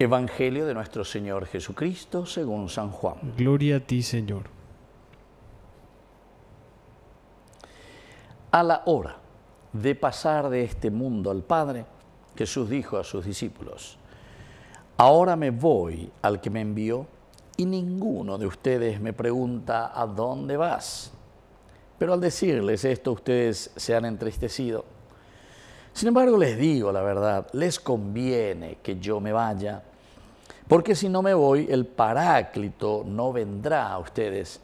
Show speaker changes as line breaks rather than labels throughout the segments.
Evangelio de nuestro Señor Jesucristo según San Juan. Gloria a ti, Señor. A la hora de pasar de este mundo al Padre, Jesús dijo a sus discípulos, Ahora me voy al que me envió y ninguno de ustedes me pregunta a dónde vas. Pero al decirles esto ustedes se han entristecido sin embargo, les digo la verdad, les conviene que yo me vaya, porque si no me voy, el paráclito no vendrá a ustedes.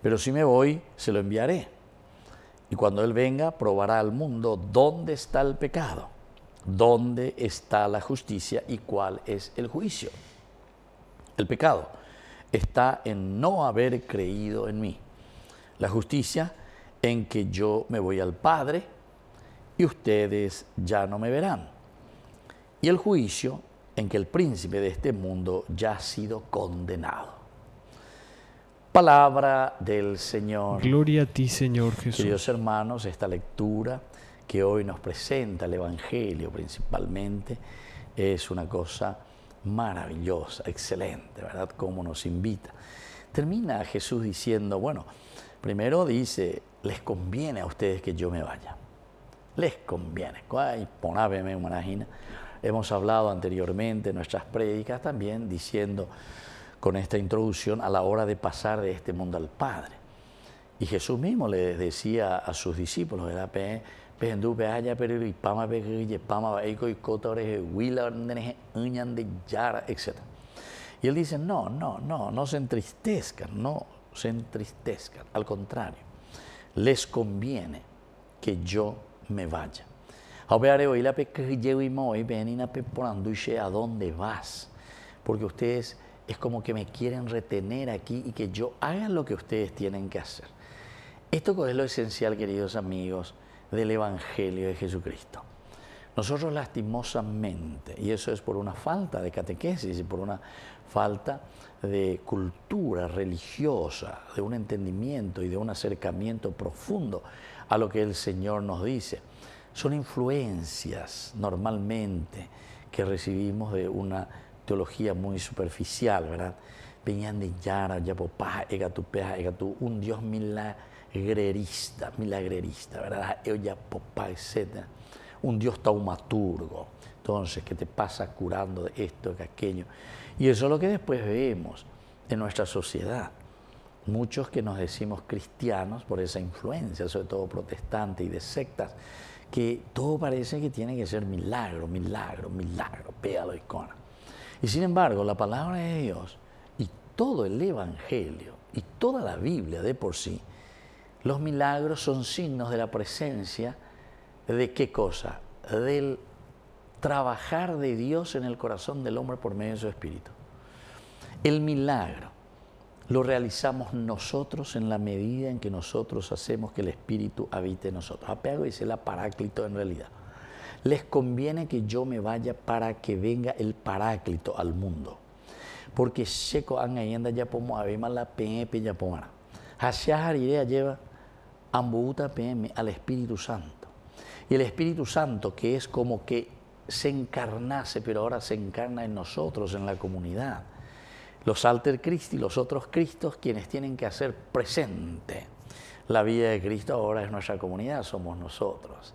Pero si me voy, se lo enviaré. Y cuando Él venga, probará al mundo dónde está el pecado, dónde está la justicia y cuál es el juicio. El pecado está en no haber creído en mí. La justicia en que yo me voy al Padre y ustedes ya no me verán. Y el juicio en que el príncipe de este mundo ya ha sido condenado. Palabra del Señor. Gloria a ti, Señor Jesús. Queridos hermanos, esta lectura que hoy nos presenta el Evangelio principalmente es una cosa maravillosa, excelente, ¿verdad? Cómo nos invita. Termina Jesús diciendo, bueno, primero dice, les conviene a ustedes que yo me vaya les conviene. Hemos hablado anteriormente en nuestras prédicas también diciendo con esta introducción a la hora de pasar de este mundo al Padre. Y Jesús mismo les decía a sus discípulos, ¿verdad? etc. Y él dice, no, no, no, no se entristezcan, no se entristezcan. Al contrario, les conviene que yo me vaya. ¿a dónde vas? Porque ustedes es como que me quieren retener aquí y que yo haga lo que ustedes tienen que hacer. Esto es lo esencial, queridos amigos, del Evangelio de Jesucristo. Nosotros lastimosamente, y eso es por una falta de catequesis y por una falta de cultura religiosa, de un entendimiento y de un acercamiento profundo a lo que el Señor nos dice. Son influencias normalmente que recibimos de una teología muy superficial, ¿verdad? Venían de Yara, Yapopá, Egatupeja, tu, un Dios milagrerista, milagrerista, ¿verdad? Yapopá, etc. Un Dios taumaturgo, entonces, que te pasa curando de esto, de aquello. Y eso es lo que después vemos en nuestra sociedad muchos que nos decimos cristianos por esa influencia, sobre todo protestante y de sectas, que todo parece que tiene que ser milagro, milagro, milagro, pégalo y Y sin embargo, la palabra de Dios y todo el Evangelio y toda la Biblia de por sí, los milagros son signos de la presencia de qué cosa? Del trabajar de Dios en el corazón del hombre por medio de su espíritu. El milagro lo realizamos nosotros en la medida en que nosotros hacemos que el Espíritu habite en nosotros. Apego dice la paráclito en realidad. Les conviene que yo me vaya para que venga el paráclito al mundo. Porque seco angayenda ya pomo abemala la pepe ya pomara. Hacia lleva ambuta pm al Espíritu Santo. Y el Espíritu Santo que es como que se encarnase, pero ahora se encarna en nosotros, en la comunidad los alter y los otros Cristos, quienes tienen que hacer presente la vida de Cristo ahora es nuestra comunidad, somos nosotros.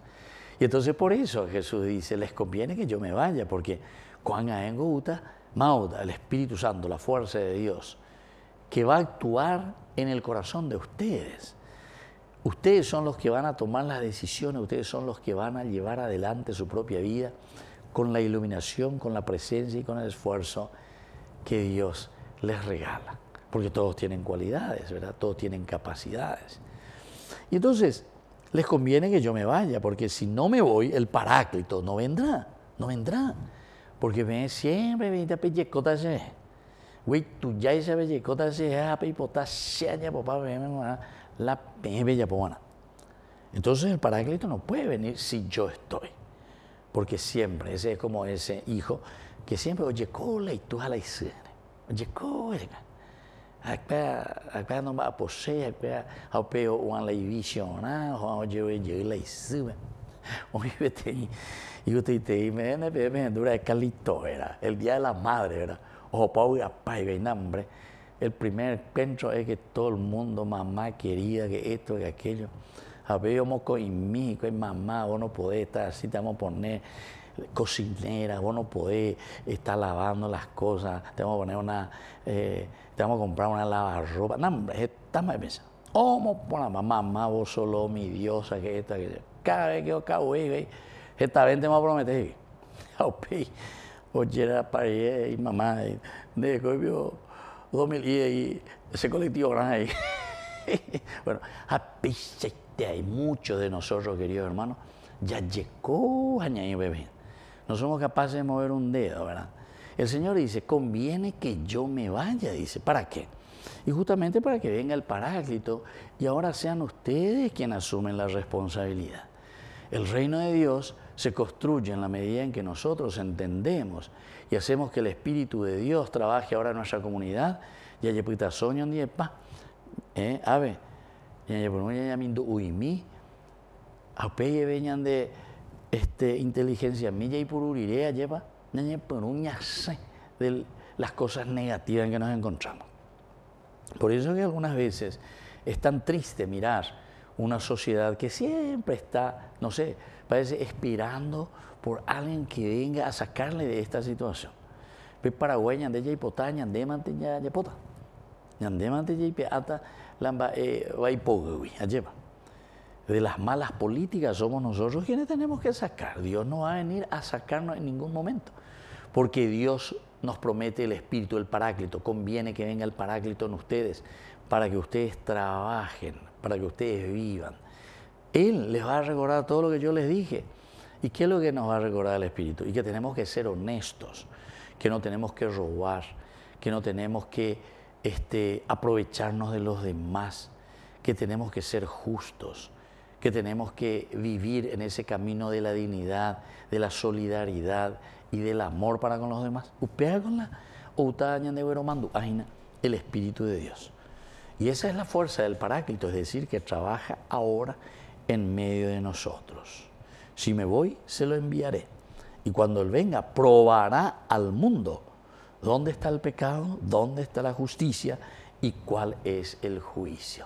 Y entonces por eso Jesús dice, les conviene que yo me vaya, porque Juan Aenguta, Mauda, el Espíritu Santo, la fuerza de Dios, que va a actuar en el corazón de ustedes. Ustedes son los que van a tomar las decisiones, ustedes son los que van a llevar adelante su propia vida con la iluminación, con la presencia y con el esfuerzo que Dios les regala, porque todos tienen cualidades, ¿verdad? Todos tienen capacidades. Y entonces, les conviene que yo me vaya, porque si no me voy, el paráclito no vendrá, no vendrá, porque me siempre me dice, tú ya esa ah, la bella Entonces el paráclito no puede venir si yo estoy, porque siempre, ese es como ese hijo que siempre, oye, cola y tú a la escena Dicoiga. Acá no va a poseer, acá no peo una no visiona, onde eu Y yo sube. Onde eu tenho, eu no era, el día de la madre era. no a y nombre, El primer encuentro es que todo el mundo, mamá quería que esto, y aquello mí, con con mamá, vos no podés estar así, te vamos a poner cocinera, vos no podés estar lavando las cosas, te vamos a poner una, eh, te vamos a comprar una lavarropa. No, estamos pensando. ¿Cómo por la mamá, mamá, vos solo mi diosa, que esta, que Cada vez que yo cago, esta vez te a prometer, prometí. Oye, era para y mamá, de dos 2010 y ese colectivo grande ahí. bueno, a se hay muchos de nosotros, queridos hermanos, ya llegó a bebé. No somos capaces de mover un dedo, ¿verdad? El Señor dice, conviene que yo me vaya, dice, ¿para qué? Y justamente para que venga el Paráclito y ahora sean ustedes quienes asumen la responsabilidad. El reino de Dios se construye en la medida en que nosotros entendemos y hacemos que el Espíritu de Dios trabaje ahora en nuestra comunidad. Y allí pues, soñan diepa, ¿eh? Ave llamando uimi, a ustedes venían de este, inteligencia, milla y pururirea lleva, de las cosas negativas que nos encontramos. Por eso que algunas veces es tan triste mirar una sociedad que siempre está, no sé, parece esperando por alguien que venga a sacarle de esta situación. Pero Paraguay, Yandé, de Yandé, Mantilla, Yapota. Yandé, y Yaipiata, eh, De las malas políticas somos nosotros quienes tenemos que sacar. Dios no va a venir a sacarnos en ningún momento. Porque Dios nos promete el Espíritu, el Paráclito. Conviene que venga el Paráclito en ustedes para que ustedes trabajen, para que ustedes vivan. Él les va a recordar todo lo que yo les dije. ¿Y qué es lo que nos va a recordar el Espíritu? Y que tenemos que ser honestos, que no tenemos que robar, que no tenemos que este, aprovecharnos de los demás, que tenemos que ser justos, que tenemos que vivir en ese camino de la dignidad, de la solidaridad y del amor para con los demás. Upea con la el Espíritu de Dios. Y esa es la fuerza del Paráclito, es decir, que trabaja ahora en medio de nosotros. Si me voy, se lo enviaré. Y cuando Él venga, probará al mundo ¿Dónde está el pecado? ¿Dónde está la justicia? ¿Y cuál es el juicio?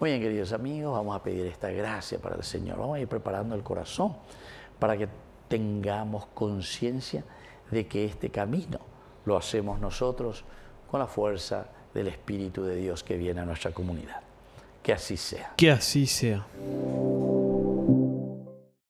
Muy bien, queridos amigos, vamos a pedir esta gracia para el Señor. Vamos a ir preparando el corazón para que tengamos conciencia de que este camino lo hacemos nosotros con la fuerza del Espíritu de Dios que viene a nuestra comunidad. Que así sea. Que así sea.